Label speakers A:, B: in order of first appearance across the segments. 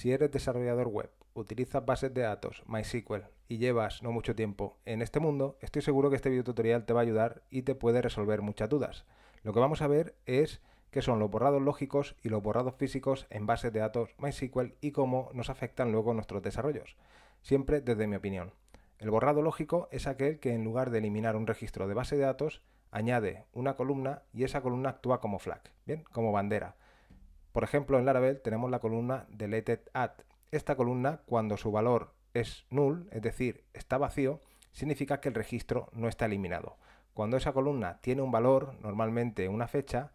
A: Si eres desarrollador web, utilizas bases de datos, MySQL y llevas no mucho tiempo en este mundo, estoy seguro que este tutorial te va a ayudar y te puede resolver muchas dudas. Lo que vamos a ver es qué son los borrados lógicos y los borrados físicos en bases de datos MySQL y cómo nos afectan luego nuestros desarrollos, siempre desde mi opinión. El borrado lógico es aquel que en lugar de eliminar un registro de base de datos, añade una columna y esa columna actúa como flag, bien, como bandera por ejemplo, en Laravel tenemos la columna deleted Esta columna, cuando su valor es null, es decir, está vacío, significa que el registro no está eliminado. Cuando esa columna tiene un valor, normalmente una fecha,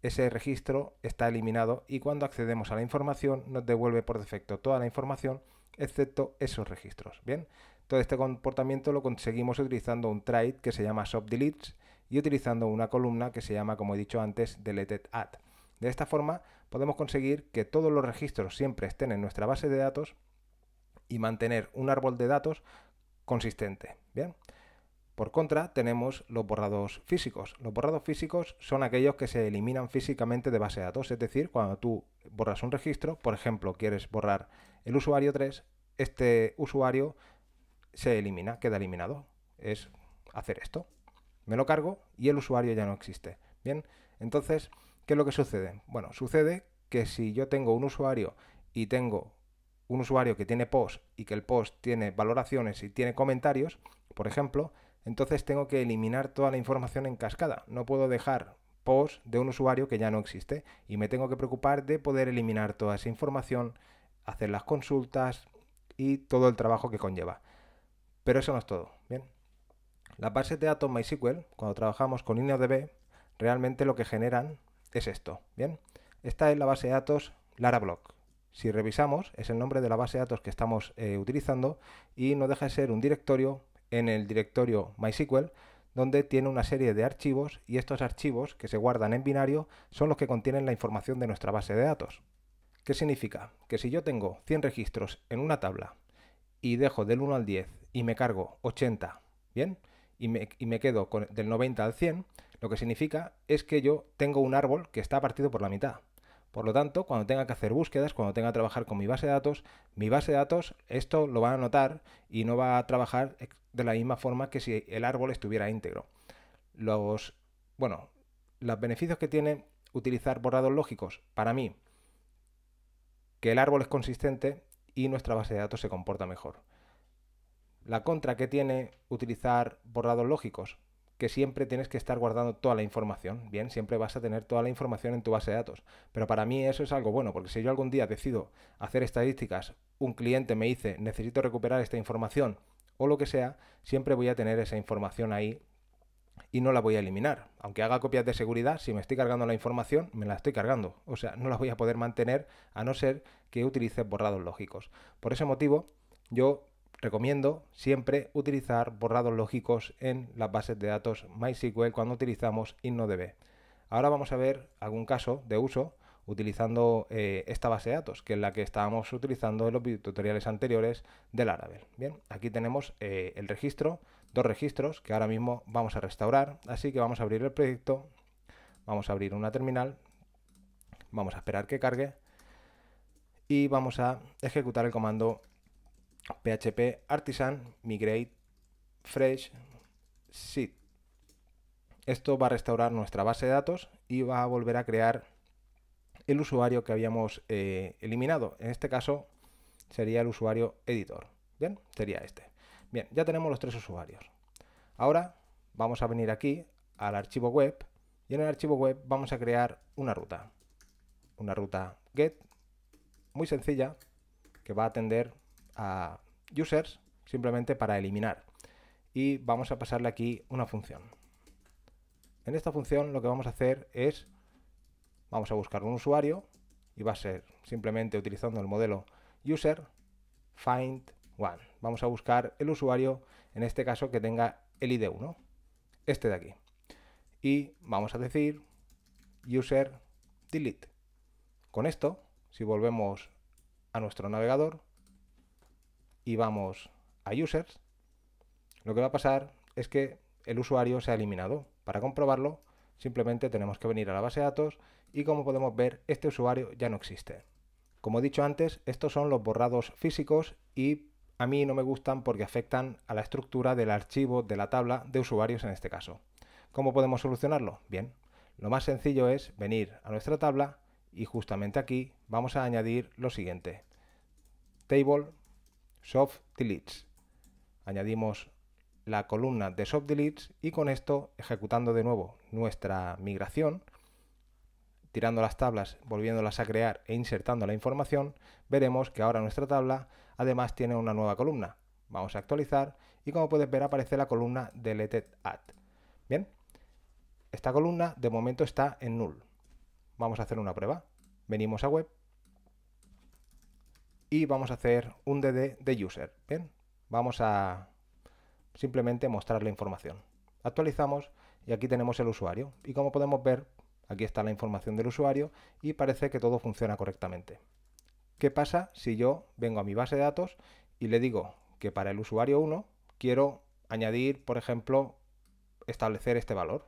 A: ese registro está eliminado y cuando accedemos a la información nos devuelve por defecto toda la información excepto esos registros. Bien, todo este comportamiento lo conseguimos utilizando un trait que se llama subdeletes y utilizando una columna que se llama, como he dicho antes, deleted de esta forma podemos conseguir que todos los registros siempre estén en nuestra base de datos y mantener un árbol de datos consistente. Bien. Por contra, tenemos los borrados físicos. Los borrados físicos son aquellos que se eliminan físicamente de base de datos, es decir, cuando tú borras un registro, por ejemplo, quieres borrar el usuario 3, este usuario se elimina, queda eliminado. Es hacer esto. Me lo cargo y el usuario ya no existe. Bien, entonces ¿Qué es lo que sucede? Bueno, sucede que si yo tengo un usuario y tengo un usuario que tiene post y que el post tiene valoraciones y tiene comentarios, por ejemplo, entonces tengo que eliminar toda la información en cascada. No puedo dejar post de un usuario que ya no existe y me tengo que preocupar de poder eliminar toda esa información, hacer las consultas y todo el trabajo que conlleva. Pero eso no es todo, ¿bien? Las bases de datos MySQL, cuando trabajamos con InnoDB, realmente lo que generan es esto. Bien, esta es la base de datos LaraBlock. Si revisamos, es el nombre de la base de datos que estamos eh, utilizando y no deja de ser un directorio en el directorio MySQL donde tiene una serie de archivos y estos archivos que se guardan en binario son los que contienen la información de nuestra base de datos. ¿Qué significa? Que si yo tengo 100 registros en una tabla y dejo del 1 al 10 y me cargo 80, ¿bien? Y me, y me quedo con, del 90 al 100, lo que significa es que yo tengo un árbol que está partido por la mitad. Por lo tanto, cuando tenga que hacer búsquedas, cuando tenga que trabajar con mi base de datos, mi base de datos esto lo va a notar y no va a trabajar de la misma forma que si el árbol estuviera íntegro. Los, bueno, los beneficios que tiene utilizar borrados lógicos, para mí, que el árbol es consistente y nuestra base de datos se comporta mejor. La contra que tiene utilizar borrados lógicos, que siempre tienes que estar guardando toda la información, ¿bien? Siempre vas a tener toda la información en tu base de datos. Pero para mí eso es algo bueno, porque si yo algún día decido hacer estadísticas, un cliente me dice, necesito recuperar esta información o lo que sea, siempre voy a tener esa información ahí y no la voy a eliminar. Aunque haga copias de seguridad, si me estoy cargando la información, me la estoy cargando. O sea, no la voy a poder mantener a no ser que utilice borrados lógicos. Por ese motivo, yo recomiendo siempre utilizar borrados lógicos en las bases de datos MySQL cuando utilizamos InnoDB. Ahora vamos a ver algún caso de uso utilizando eh, esta base de datos, que es la que estábamos utilizando en los tutoriales anteriores del Laravel. Bien, aquí tenemos eh, el registro, dos registros que ahora mismo vamos a restaurar, así que vamos a abrir el proyecto, vamos a abrir una terminal, vamos a esperar que cargue y vamos a ejecutar el comando PHP Artisan Migrate Fresh Seed. Esto va a restaurar nuestra base de datos y va a volver a crear el usuario que habíamos eh, eliminado. En este caso sería el usuario editor. Bien, sería este. Bien, ya tenemos los tres usuarios. Ahora vamos a venir aquí al archivo web y en el archivo web vamos a crear una ruta. Una ruta get muy sencilla que va a atender a users simplemente para eliminar. Y vamos a pasarle aquí una función. En esta función lo que vamos a hacer es, vamos a buscar un usuario y va a ser simplemente utilizando el modelo user find one. Vamos a buscar el usuario, en este caso que tenga el ID 1, este de aquí. Y vamos a decir user delete. Con esto, si volvemos a nuestro navegador, y vamos a users, lo que va a pasar es que el usuario se ha eliminado. Para comprobarlo, simplemente tenemos que venir a la base de datos y como podemos ver, este usuario ya no existe. Como he dicho antes, estos son los borrados físicos y a mí no me gustan porque afectan a la estructura del archivo de la tabla de usuarios en este caso. ¿Cómo podemos solucionarlo? Bien, lo más sencillo es venir a nuestra tabla y justamente aquí vamos a añadir lo siguiente. Table soft deletes. Añadimos la columna de soft deletes y con esto, ejecutando de nuevo nuestra migración, tirando las tablas, volviéndolas a crear e insertando la información, veremos que ahora nuestra tabla además tiene una nueva columna. Vamos a actualizar y como puedes ver aparece la columna deleted at. Bien, esta columna de momento está en null. Vamos a hacer una prueba. Venimos a web y vamos a hacer un DD de user. Bien, vamos a simplemente mostrar la información. Actualizamos y aquí tenemos el usuario. Y como podemos ver, aquí está la información del usuario y parece que todo funciona correctamente. ¿Qué pasa si yo vengo a mi base de datos y le digo que para el usuario 1 quiero añadir, por ejemplo, establecer este valor?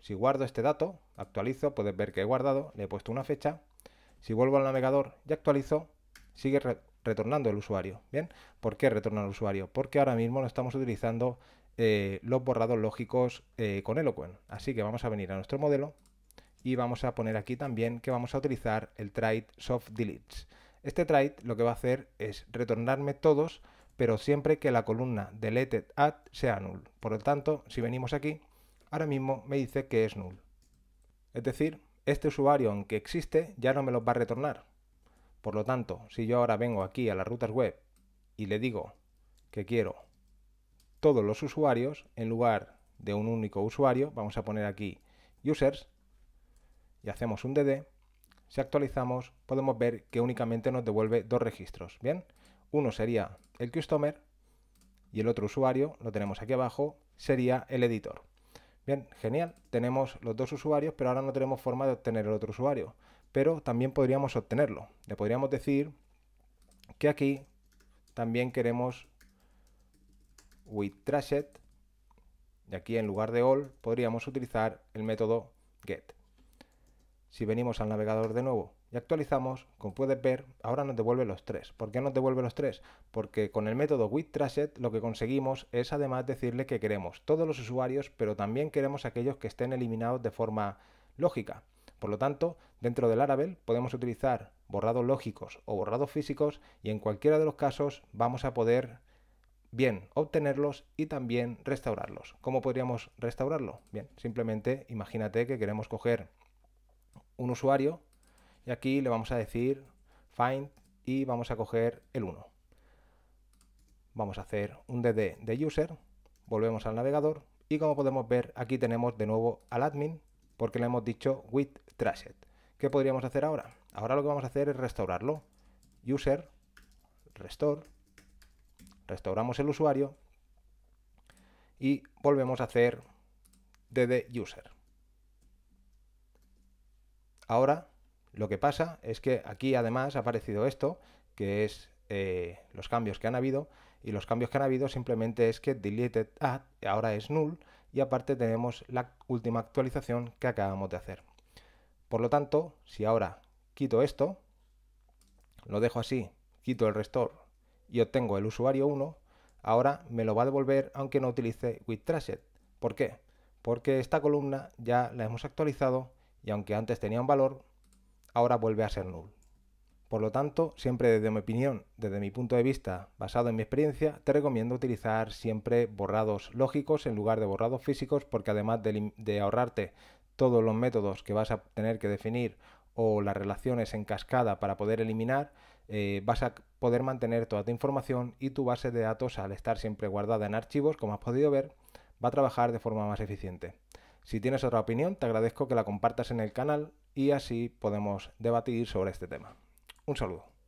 A: Si guardo este dato, actualizo, puedes ver que he guardado, le he puesto una fecha si vuelvo al navegador y actualizo, sigue retornando el usuario. ¿Bien? ¿Por qué retorna el usuario? Porque ahora mismo no estamos utilizando eh, los borrados lógicos eh, con Eloquent. Así que vamos a venir a nuestro modelo y vamos a poner aquí también que vamos a utilizar el trait soft deletes. Este trait lo que va a hacer es retornarme todos, pero siempre que la columna deleted sea null. Por lo tanto, si venimos aquí, ahora mismo me dice que es null. Es decir, este usuario, aunque existe, ya no me los va a retornar. Por lo tanto, si yo ahora vengo aquí a las rutas web y le digo que quiero todos los usuarios, en lugar de un único usuario, vamos a poner aquí users y hacemos un DD, si actualizamos podemos ver que únicamente nos devuelve dos registros. Bien, uno sería el customer y el otro usuario, lo tenemos aquí abajo, sería el editor. Bien, genial, tenemos los dos usuarios, pero ahora no tenemos forma de obtener el otro usuario. Pero también podríamos obtenerlo. Le podríamos decir que aquí también queremos with y aquí en lugar de all podríamos utilizar el método get. Si venimos al navegador de nuevo y actualizamos, como puedes ver, ahora nos devuelve los tres. ¿Por qué nos devuelve los tres? Porque con el método WithTrashet lo que conseguimos es además decirle que queremos todos los usuarios, pero también queremos aquellos que estén eliminados de forma lógica. Por lo tanto, dentro del Laravel podemos utilizar borrados lógicos o borrados físicos y en cualquiera de los casos vamos a poder bien obtenerlos y también restaurarlos. ¿Cómo podríamos restaurarlo? Bien, simplemente imagínate que queremos coger un usuario y aquí le vamos a decir find y vamos a coger el 1. Vamos a hacer un DD de user, volvemos al navegador y como podemos ver aquí tenemos de nuevo al admin porque le hemos dicho with trashed. ¿Qué podríamos hacer ahora? Ahora lo que vamos a hacer es restaurarlo. User, restore, restauramos el usuario y volvemos a hacer DD user. Ahora lo que pasa es que aquí además ha aparecido esto, que es eh, los cambios que han habido, y los cambios que han habido simplemente es que deleted add ahora es null, y aparte tenemos la última actualización que acabamos de hacer. Por lo tanto, si ahora quito esto, lo dejo así, quito el restore y obtengo el usuario 1, ahora me lo va a devolver aunque no utilice with ¿Por qué? Porque esta columna ya la hemos actualizado y aunque antes tenía un valor, ahora vuelve a ser null. Por lo tanto, siempre desde mi opinión, desde mi punto de vista, basado en mi experiencia, te recomiendo utilizar siempre borrados lógicos en lugar de borrados físicos porque además de, ahorrarte todos los métodos que vas a tener que definir o las relaciones en cascada para poder eliminar, eh, vas a poder mantener toda tu información y tu base de datos al estar siempre guardada en archivos, como has podido ver, va a trabajar de forma más eficiente. Si tienes otra opinión, te agradezco que la compartas en el canal y así podemos debatir sobre este tema. Un saludo.